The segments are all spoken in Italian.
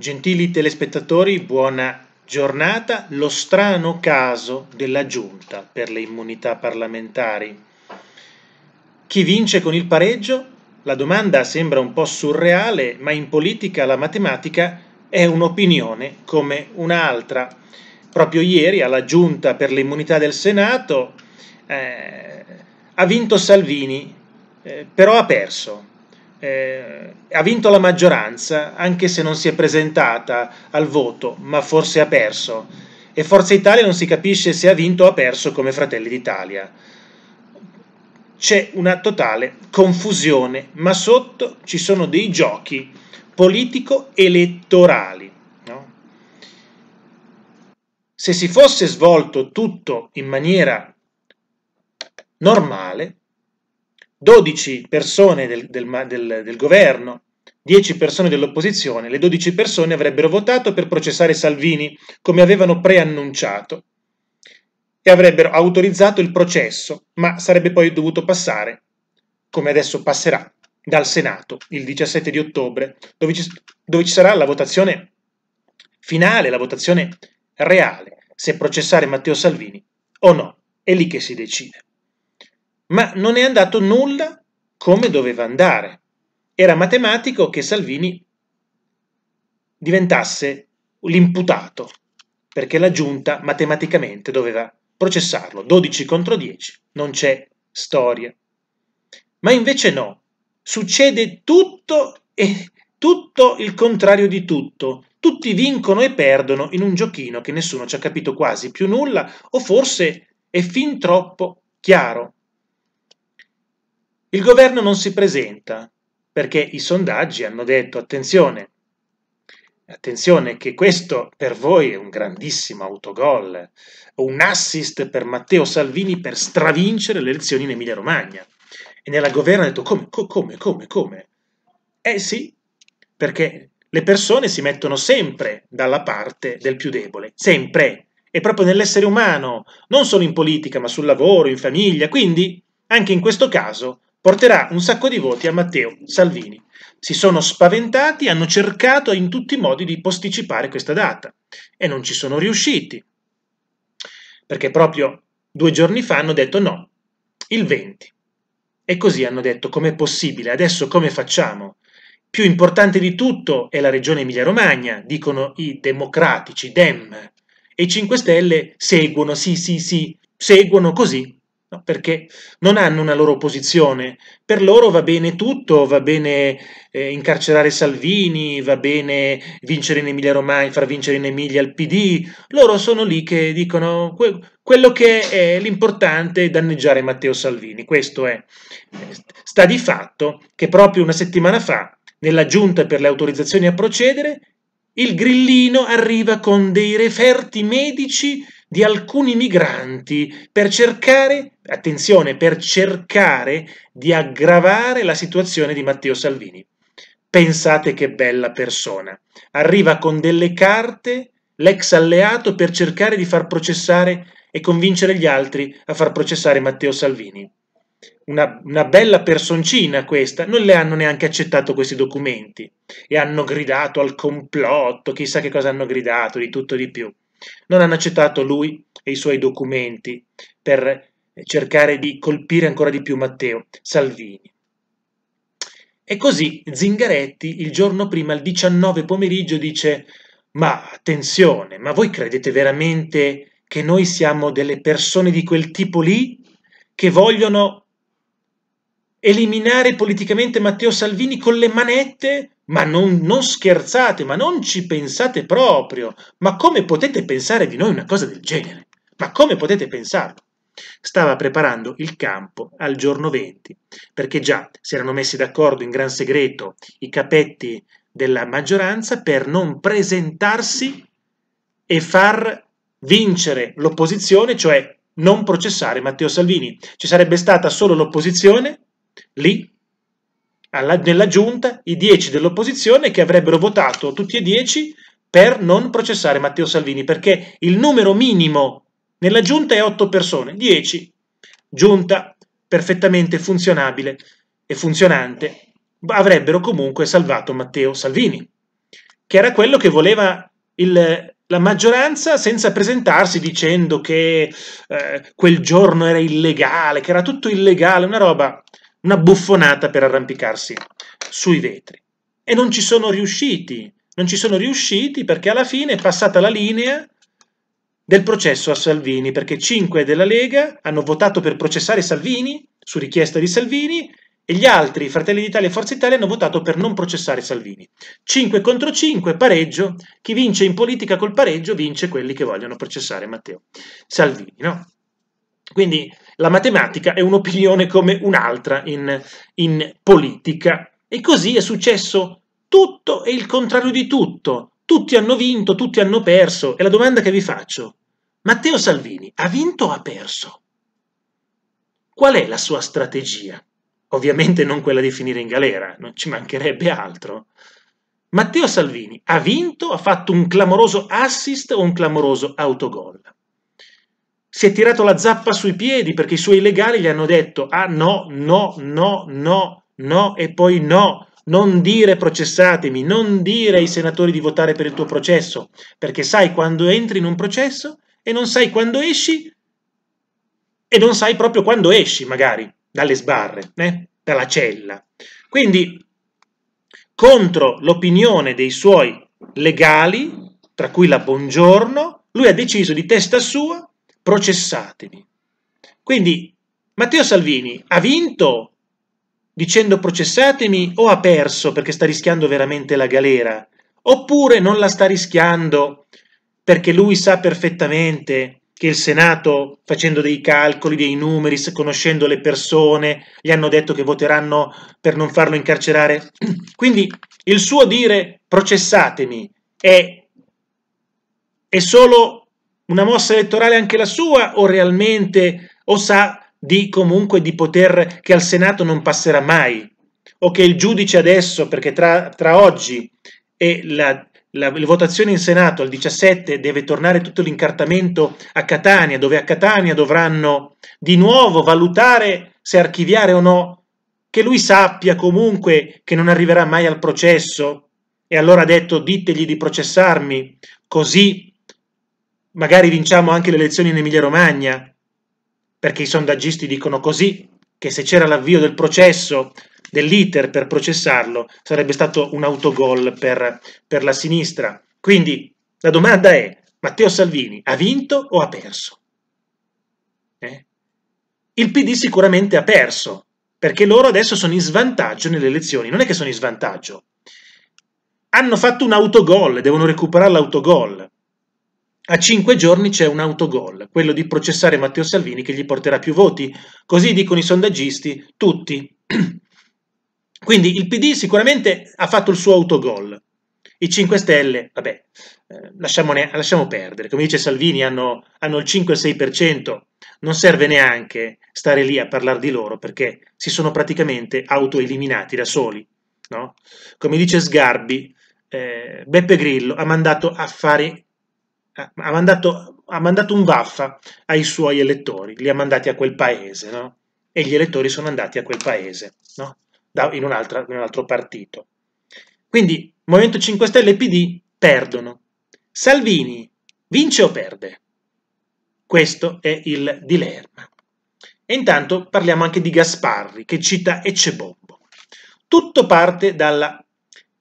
Gentili telespettatori, buona giornata. Lo strano caso della giunta per le immunità parlamentari. Chi vince con il pareggio? La domanda sembra un po' surreale, ma in politica la matematica è un'opinione come un'altra. Proprio ieri alla giunta per le immunità del Senato eh, ha vinto Salvini, eh, però ha perso eh, ha vinto la maggioranza, anche se non si è presentata al voto, ma forse ha perso. E Forza Italia non si capisce se ha vinto o ha perso come Fratelli d'Italia. C'è una totale confusione, ma sotto ci sono dei giochi politico-elettorali. No? Se si fosse svolto tutto in maniera normale, 12 persone del, del, del, del governo, 10 persone dell'opposizione, le 12 persone avrebbero votato per processare Salvini, come avevano preannunciato, e avrebbero autorizzato il processo, ma sarebbe poi dovuto passare, come adesso passerà, dal Senato il 17 di ottobre, dove ci, dove ci sarà la votazione finale, la votazione reale, se processare Matteo Salvini o no. È lì che si decide ma non è andato nulla come doveva andare. Era matematico che Salvini diventasse l'imputato, perché la giunta matematicamente doveva processarlo. 12 contro 10, non c'è storia. Ma invece no, succede tutto e tutto il contrario di tutto. Tutti vincono e perdono in un giochino che nessuno ci ha capito quasi più nulla o forse è fin troppo chiaro. Il governo non si presenta perché i sondaggi hanno detto attenzione, attenzione che questo per voi è un grandissimo autogol, un assist per Matteo Salvini per stravincere le elezioni in Emilia Romagna. E nella governo ha detto come, come, come, come? Eh sì, perché le persone si mettono sempre dalla parte del più debole, sempre. e proprio nell'essere umano, non solo in politica, ma sul lavoro, in famiglia. Quindi, anche in questo caso, porterà un sacco di voti a Matteo Salvini. Si sono spaventati, hanno cercato in tutti i modi di posticipare questa data e non ci sono riusciti, perché proprio due giorni fa hanno detto no, il 20. E così hanno detto com'è possibile, adesso come facciamo? Più importante di tutto è la regione Emilia-Romagna, dicono i democratici, Dem, e i 5 Stelle seguono, sì, sì, sì, seguono così No, perché non hanno una loro posizione. Per loro va bene tutto, va bene eh, incarcerare Salvini, va bene vincere in Emilia Romagna, far vincere in Emilia il PD. Loro sono lì che dicono que quello che è l'importante è danneggiare Matteo Salvini. Questo è. Sta di fatto che proprio una settimana fa, nella giunta per le autorizzazioni a procedere, il grillino arriva con dei referti medici di alcuni migranti per cercare, attenzione, per cercare di aggravare la situazione di Matteo Salvini. Pensate che bella persona. Arriva con delle carte l'ex alleato per cercare di far processare e convincere gli altri a far processare Matteo Salvini. Una, una, bella personcina questa, non le hanno neanche accettato questi documenti e hanno gridato al complotto, chissà che cosa hanno gridato, di tutto di più. Non hanno accettato lui e i suoi documenti per cercare di colpire ancora di più Matteo Salvini. E così Zingaretti il giorno prima, al 19 pomeriggio, dice ma attenzione, ma voi credete veramente che noi siamo delle persone di quel tipo lì che vogliono eliminare politicamente Matteo Salvini con le manette ma non, non scherzate, ma non ci pensate proprio. Ma come potete pensare di noi una cosa del genere? Ma come potete pensarlo? Stava preparando il campo al giorno 20, perché già si erano messi d'accordo in gran segreto i capetti della maggioranza per non presentarsi e far vincere l'opposizione, cioè non processare Matteo Salvini. Ci sarebbe stata solo l'opposizione lì alla, nella giunta i 10 dell'opposizione che avrebbero votato tutti e 10 per non processare Matteo Salvini, perché il numero minimo nella giunta è 8 persone, 10. Giunta perfettamente funzionabile e funzionante, avrebbero comunque salvato Matteo Salvini, che era quello che voleva il, la maggioranza senza presentarsi dicendo che eh, quel giorno era illegale, che era tutto illegale, una roba una buffonata per arrampicarsi sui vetri. E non ci sono riusciti, non ci sono riusciti perché alla fine è passata la linea del processo a Salvini, perché 5 della Lega hanno votato per processare Salvini su richiesta di Salvini e gli altri, Fratelli d'Italia e Forza Italia, hanno votato per non processare Salvini. 5 contro 5, pareggio. Chi vince in politica col pareggio vince quelli che vogliono processare Matteo Salvini, no? Quindi la matematica è un'opinione come un'altra in, in politica. E così è successo tutto e il contrario di tutto. Tutti hanno vinto, tutti hanno perso. E la domanda che vi faccio, Matteo Salvini ha vinto o ha perso? Qual è la sua strategia? Ovviamente non quella di finire in galera, non ci mancherebbe altro. Matteo Salvini ha vinto, ha fatto un clamoroso assist o un clamoroso autogol? si è tirato la zappa sui piedi perché i suoi legali gli hanno detto ah no, no, no, no, no e poi no, non dire processatemi, non dire ai senatori di votare per il tuo processo, perché sai quando entri in un processo e non sai quando esci e non sai proprio quando esci magari dalle sbarre, eh? dalla cella. Quindi contro l'opinione dei suoi legali, tra cui la Buongiorno, lui ha deciso di testa sua processatemi. Quindi Matteo Salvini ha vinto dicendo processatemi o ha perso perché sta rischiando veramente la galera, oppure non la sta rischiando perché lui sa perfettamente che il Senato, facendo dei calcoli, dei numeri, conoscendo le persone, gli hanno detto che voteranno per non farlo incarcerare. Quindi il suo dire processatemi è, è solo una mossa elettorale anche la sua o realmente o sa di comunque di poter che al Senato non passerà mai o che il giudice adesso perché tra, tra oggi e la, la, la, votazione in Senato al 17 deve tornare tutto l'incartamento a Catania dove a Catania dovranno di nuovo valutare se archiviare o no che lui sappia comunque che non arriverà mai al processo e allora ha detto ditegli di processarmi così Magari vinciamo anche le elezioni in Emilia-Romagna, perché i sondaggisti dicono così, che se c'era l'avvio del processo, dell'iter per processarlo, sarebbe stato un autogol per, per la sinistra. Quindi la domanda è, Matteo Salvini ha vinto o ha perso? Eh? Il PD sicuramente ha perso, perché loro adesso sono in svantaggio nelle elezioni, non è che sono in svantaggio. Hanno fatto un autogol, devono recuperare l'autogol. A cinque giorni c'è un autogol, quello di processare Matteo Salvini che gli porterà più voti. Così dicono i sondaggisti, tutti. Quindi il PD sicuramente ha fatto il suo autogol. I 5 Stelle, vabbè, eh, lasciamo perdere. Come dice Salvini, hanno, hanno il 5-6%. Non serve neanche stare lì a parlare di loro perché si sono praticamente autoeliminati da soli. No? Come dice Sgarbi, eh, Beppe Grillo ha mandato a fare Ah, ha mandato, ha mandato un vaffa ai suoi elettori, li ha mandati a quel paese, no? E gli elettori sono andati a quel paese, no? da, in, un altro, in un altro partito. Quindi Movimento 5 Stelle e PD perdono. Salvini vince o perde? Questo è il dilemma. E intanto parliamo anche di Gasparri, che cita Eccebombo. Tutto parte dalla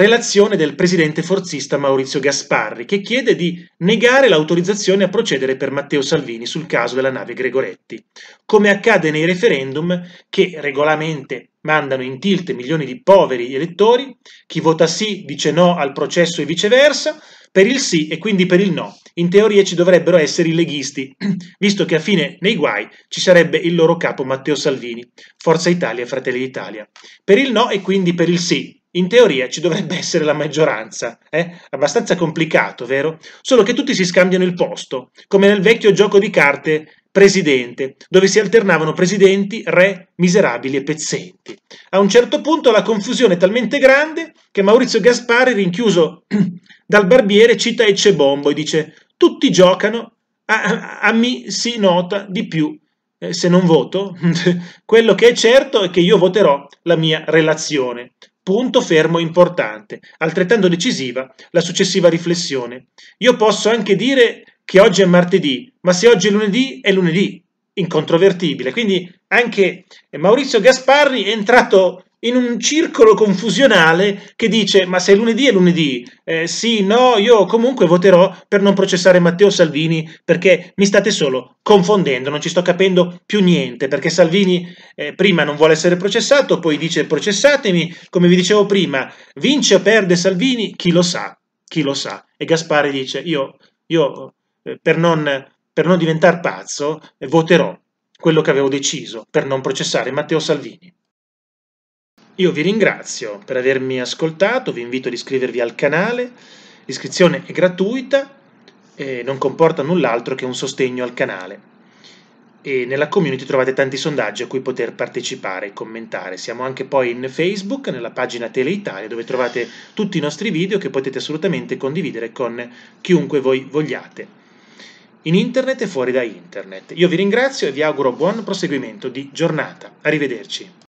relazione del presidente forzista Maurizio Gasparri, che chiede di negare l'autorizzazione a procedere per Matteo Salvini sul caso della nave Gregoretti, come accade nei referendum che regolamente mandano in tilt milioni di poveri elettori, chi vota sì dice no al processo e viceversa, per il sì e quindi per il no. In teoria ci dovrebbero essere i leghisti, visto che a fine nei guai ci sarebbe il loro capo Matteo Salvini, Forza Italia e Fratelli d'Italia. Per il no e quindi per il sì, in teoria ci dovrebbe essere la maggioranza, eh? abbastanza complicato, vero? Solo che tutti si scambiano il posto, come nel vecchio gioco di carte presidente, dove si alternavano presidenti, re, miserabili e pezzenti. A un certo punto la confusione è talmente grande che Maurizio Gaspari, rinchiuso dal barbiere, cita Ecebombo e dice «Tutti giocano, a, a me si nota di più eh, se non voto, quello che è certo è che io voterò la mia relazione. Punto fermo importante, altrettanto decisiva la successiva riflessione. Io posso anche dire che oggi è martedì, ma se oggi è lunedì, è lunedì, incontrovertibile. Quindi anche Maurizio Gasparri è entrato in un circolo confusionale che dice ma se è lunedì è lunedì, eh, sì, no, io comunque voterò per non processare Matteo Salvini perché mi state solo confondendo, non ci sto capendo più niente, perché Salvini eh, prima non vuole essere processato, poi dice processatemi, come vi dicevo prima, vince o perde Salvini, chi lo sa, chi lo sa. E Gaspari dice io, io eh, per non, per non diventare pazzo eh, voterò quello che avevo deciso per non processare Matteo Salvini. Io vi ringrazio per avermi ascoltato, vi invito ad iscrivervi al canale, l'iscrizione è gratuita e non comporta null'altro che un sostegno al canale. E nella community trovate tanti sondaggi a cui poter partecipare e commentare. Siamo anche poi in Facebook, nella pagina Tele Italia, dove trovate tutti i nostri video che potete assolutamente condividere con chiunque voi vogliate. In internet e fuori da internet. Io vi ringrazio e vi auguro buon proseguimento di giornata. Arrivederci.